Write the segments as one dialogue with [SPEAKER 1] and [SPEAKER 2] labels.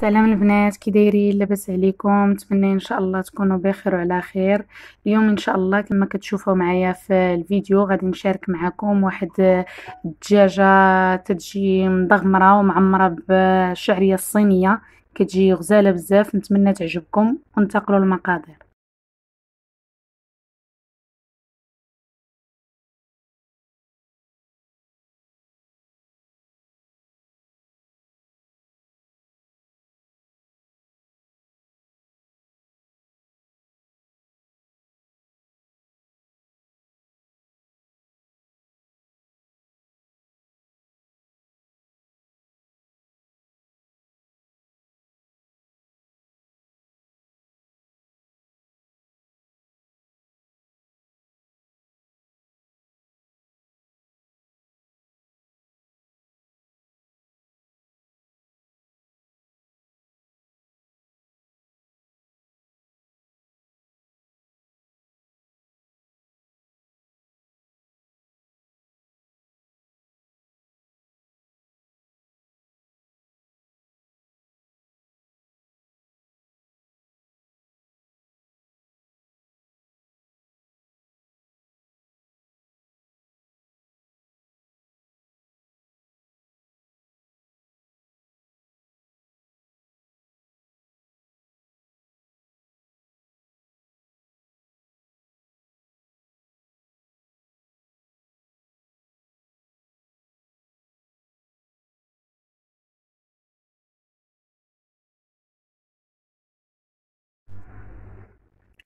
[SPEAKER 1] سلام البنات كي دايرين لاباس عليكم نتمنى ان شاء الله تكونوا بخير وعلى خير اليوم ان شاء الله كما كتشوفوا معايا في الفيديو غادي نشارك معكم واحد الدجاجه تجي مضغمره ومعمره بالشعريه الصينيه كتجي غزاله بزاف نتمنى تعجبكم وانتقلوا المقادير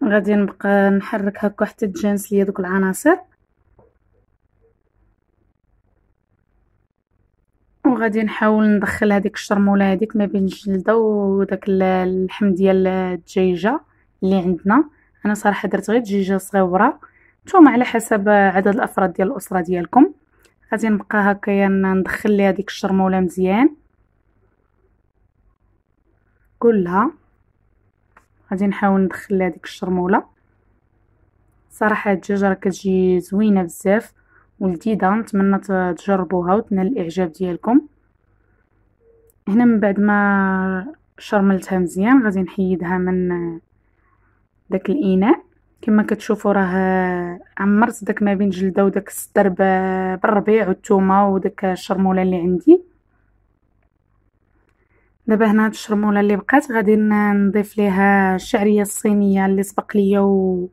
[SPEAKER 1] غادي نبقى نحرك هكا حتى تجانس ليا دوك العناصر وغادي نحاول ندخل هذيك الشرموله هذيك ما بين الجلده وداك اللحم ديال الدجاجه اللي عندنا انا صراحه درت غير دجاجه صغيره نتوما على حسب عدد الافراد ديال الاسره ديالكم غادي نبقى هكايا ندخل لي هذيك الشرموله مزيان كلها غادي نحاول ندخل لها ديك الشرموله صراحه الدجاج راه كتجي زوينه بزاف ولذيذه نتمنى تجربوها وتنال الاعجاب ديالكم هنا من بعد ما شرملتها مزيان غادي نحيدها من داك الاناء كما كتشوفوا راه عمرت داك ما بين جلده وداك الصدر بالربيع والثومه وداك الشرموله اللي عندي دابا هنا هاد الشرموله اللي بقات غادي نضيف ليها الشعريه الصينيه اللي سبق ليا و...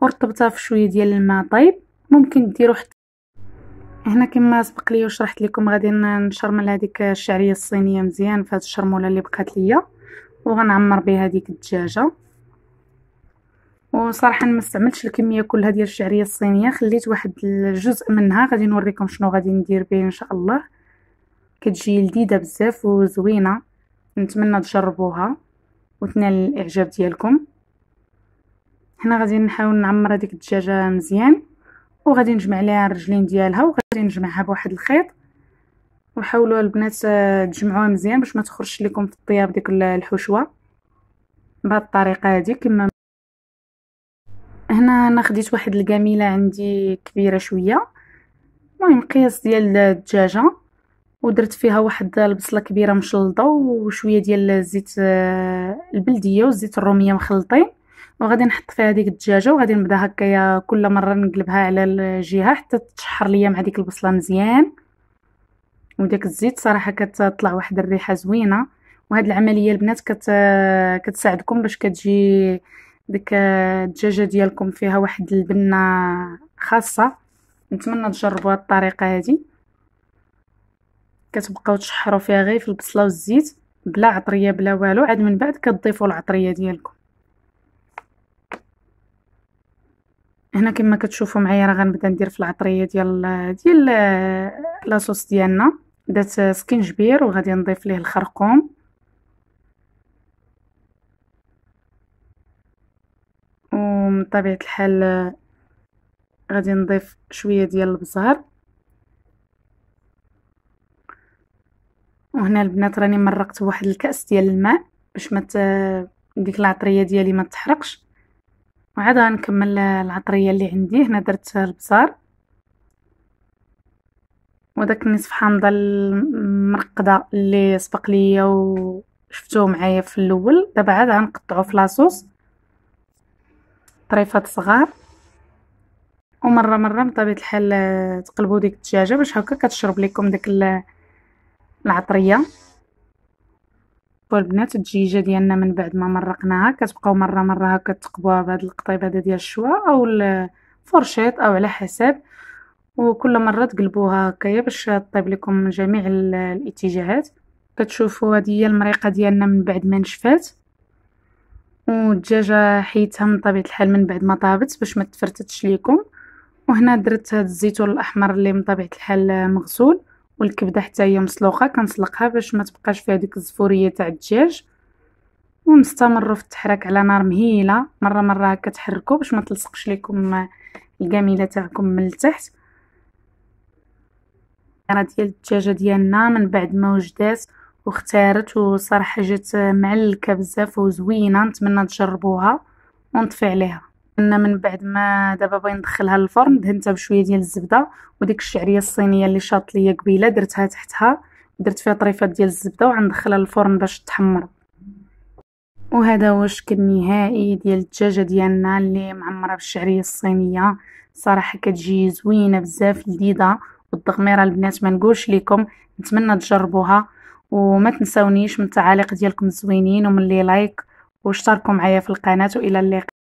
[SPEAKER 1] ورطبتها في شويه ديال الماء طايب ممكن ديرو حتى هنا كما سبق ليا وشرحت لكم غادي نشرمل هذيك الشعريه الصينيه مزيان في هاد الشرموله اللي بقات ليا وغنعمر بها هذيك الدجاجه وصراحه ما استعملتش الكميه كلها ديال الشعريه الصينيه خليت واحد الجزء منها غادي نوريكم شنو غادي ندير به ان شاء الله كتجي لذيذه بزاف وزوينه نتمنى تجربوها وتنال الاعجاب ديالكم هنا غادي نحاول نعمر هذيك الدجاجه مزيان وغادي نجمع عليها الرجلين ديالها وغادي نجمعها بواحد الخيط وحاولوا البنات آه، تجمعوها مزيان باش ما تخرجش لكم في الطياب ديك الحشوه بهذه الطريقه هذه كما هنا انا خديت واحد الكميله عندي كبيره شويه المهم قياس ديال الدجاجه ودرت فيها واحد البصله كبيره مشلضه وشويه ديال الزيت آه، البلديه والزيت الروميه مخلطين وغادي نحط فيها ديك الدجاجه وغادي نبدا هكايا كل مره نقلبها على الجهه حتى تشحر ليا مع ديك البصله مزيان وداك الزيت صراحه كتطلع واحد الريحه زوينه وهاد العمليه البنات كت آه، كتساعدكم باش كتجي ديك آه، الدجاجه ديالكم فيها واحد البنه خاصه نتمنى تجربوا هاد الطريقه هذه كتبقاو تشحروا فيها غير في البصله والزيت بلا عطريه بلا والو عاد من بعد كتضيفوا العطريه ديالكم هنا كما كتشوفوا معايا راه غنبدا ندير في العطريه ديال ديال لاصوص ديالنا درت سكينجبير وغادي نضيف ليه الخرقوم ومن طبيعه الحال غادي نضيف شويه ديال البزهر وهنا البنات راني مرقت واحد الكاس ديال الماء باش ما ديك العطريه ديالي ما تحرقش وعاد غنكمل العطريه اللي عندي هنا درت البزار وداك النصف حامضه المرقده اللي سبق ليا وشفتوه معايا في الاول دابا عاد غنقطعو في لاصوص طريفات صغار ومره مره بطبيعه الحال تقلبوا ديك الدجاجه باش هكا كتشرب لكم داك العطريه والبنات الدجيجه ديالنا من بعد ما مرقناها كتبقاو مره مره هكا تقبوها بهاد القطيب هذا ديال الشواء او الفرشيط او على حسب وكل مره تقلبوها هكايا باش طيب لكم جميع الاتجاهات كتشوفوا هذه هي المريقه ديالنا من بعد ما نشفات والدجاجه حيتها من طبيعه الحال من بعد ما طابت باش ما تفرتتش ليكم وهنا درت هذا الزيتون الاحمر اللي من طبيعه الحال مغسول والكبده حتى هي مسلوقه كنسلقها باش ما تبقاش فيها ديك الزفوريه تاع الدجاج ونستمروا في التحراك على نار مهيله مره مره كتحركوا باش ما تلصقش لكم الجميله تاعكم من التحت راه ديال الدجاجه ديالنا من بعد ما وجدات واختارت وصراحه جات معلكه بزاف وزوينه نتمنى تجربوها ونطفي عليها ان من بعد ما دابا بغي ندخلها للفرن دهنتها بشويه ديال الزبده وديك الشعريه الصينيه اللي شاط ليا قبيله درتها تحتها درت فيها طريفات ديال الزبده وغندخلها للفرن باش تحمر وهذا هو الشكل النهائي ديال الدجاجه ديالنا اللي معمره بالشعريه الصينيه صراحه كتجي زوينه بزاف لذيذه والضغميره البنات ما نقولش لكم نتمنى تجربوها وما تنسونيش من التعاليق ديالكم الزوينين ومن اللي لايك واشتركوا معايا في القناه والى اللقاء